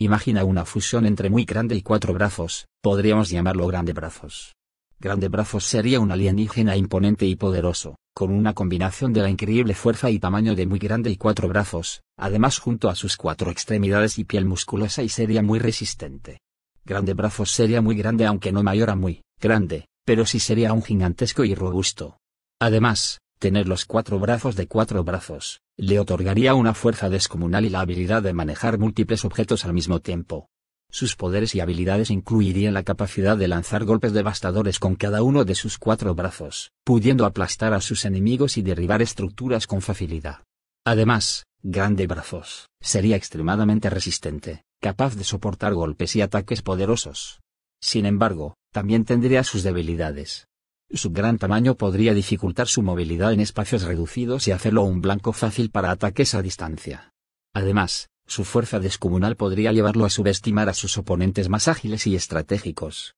Imagina una fusión entre muy grande y cuatro brazos, podríamos llamarlo grande brazos. Grande brazos sería un alienígena imponente y poderoso, con una combinación de la increíble fuerza y tamaño de muy grande y cuatro brazos, además junto a sus cuatro extremidades y piel musculosa y sería muy resistente. Grande brazos sería muy grande aunque no mayor a muy grande, pero sí sería un gigantesco y robusto. Además, tener los cuatro brazos de cuatro brazos, le otorgaría una fuerza descomunal y la habilidad de manejar múltiples objetos al mismo tiempo. Sus poderes y habilidades incluirían la capacidad de lanzar golpes devastadores con cada uno de sus cuatro brazos, pudiendo aplastar a sus enemigos y derribar estructuras con facilidad. Además, Grande Brazos sería extremadamente resistente, capaz de soportar golpes y ataques poderosos. Sin embargo, también tendría sus debilidades, su gran tamaño podría dificultar su movilidad en espacios reducidos y hacerlo un blanco fácil para ataques a distancia. Además, su fuerza descomunal podría llevarlo a subestimar a sus oponentes más ágiles y estratégicos.